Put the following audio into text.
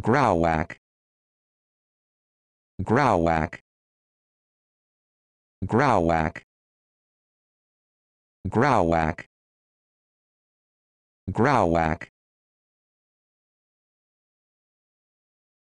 Growak Growak Growak Growak Growak